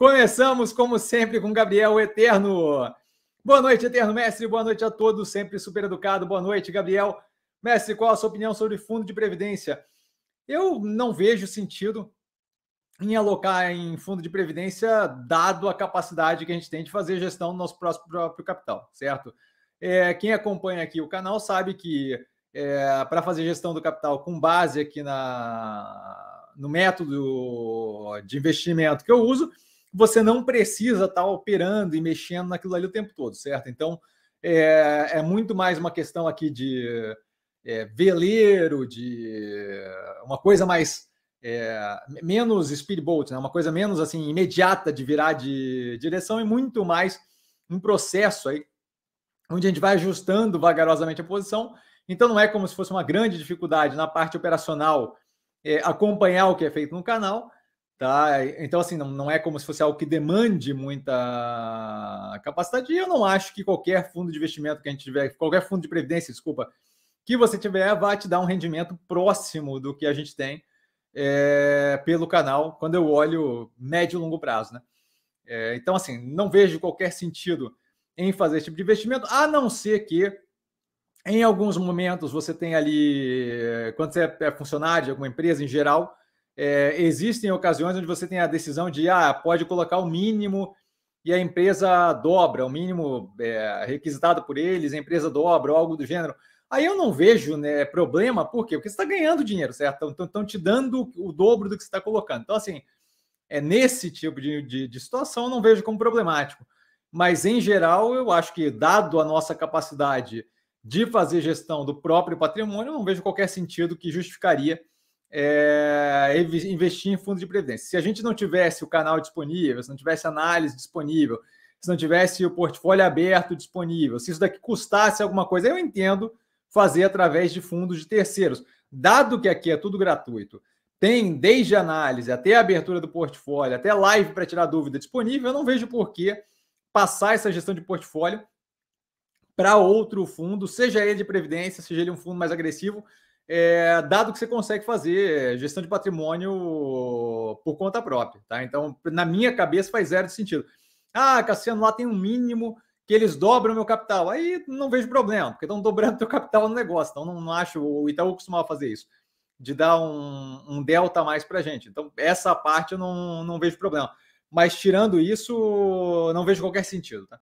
Começamos, como sempre, com Gabriel Eterno. Boa noite, Eterno Mestre. Boa noite a todos, sempre super educado. Boa noite, Gabriel. Mestre, qual a sua opinião sobre fundo de previdência? Eu não vejo sentido em alocar em fundo de previdência, dado a capacidade que a gente tem de fazer gestão do nosso próprio capital, certo? É, quem acompanha aqui o canal sabe que é, para fazer gestão do capital com base aqui na, no método de investimento que eu uso, você não precisa estar tá operando e mexendo naquilo ali o tempo todo, certo? Então, é, é muito mais uma questão aqui de é, veleiro, de uma coisa mais. É, menos speedboat, né? uma coisa menos assim imediata de virar de direção e muito mais um processo aí onde a gente vai ajustando vagarosamente a posição. Então não é como se fosse uma grande dificuldade na parte operacional é, acompanhar o que é feito no canal, Tá? Então, assim, não, não é como se fosse algo que demande muita capacidade. E eu não acho que qualquer fundo de investimento que a gente tiver, qualquer fundo de previdência, desculpa, que você tiver, vai te dar um rendimento próximo do que a gente tem é, pelo canal, quando eu olho médio e longo prazo, né? É, então, assim, não vejo qualquer sentido em fazer esse tipo de investimento, a não ser que em alguns momentos você tem ali, quando você é, é funcionário de alguma empresa em geral, é, existem ocasiões onde você tem a decisão de ah, pode colocar o mínimo e a empresa dobra, o mínimo é, requisitado por eles, a empresa dobra, ou algo do gênero. Aí eu não vejo né, problema, por quê? Porque você está ganhando dinheiro, certo? Estão te dando o dobro do que você está colocando. Então, assim, é nesse tipo de, de, de situação eu não vejo como problemático. Mas, em geral, eu acho que, dado a nossa capacidade de fazer gestão do próprio patrimônio, eu não vejo qualquer sentido que justificaria é, investir em fundo de previdência. Se a gente não tivesse o canal disponível, se não tivesse análise disponível, se não tivesse o portfólio aberto disponível, se isso daqui custasse alguma coisa, eu entendo fazer através de fundos de terceiros. Dado que aqui é tudo gratuito, tem desde análise até abertura do portfólio, até live para tirar dúvida disponível, eu não vejo por que passar essa gestão de portfólio para outro fundo, seja ele de previdência, seja ele um fundo mais agressivo, é, dado que você consegue fazer gestão de patrimônio por conta própria. Tá? Então, na minha cabeça, faz zero de sentido. Ah, Cassiano, lá tem um mínimo que eles dobram meu capital. Aí não vejo problema, porque estão dobrando teu capital no negócio. Então, não, não acho. O Itaú costumava fazer isso, de dar um, um delta a mais para gente. Então, essa parte eu não, não vejo problema. Mas, tirando isso, não vejo qualquer sentido. Tá?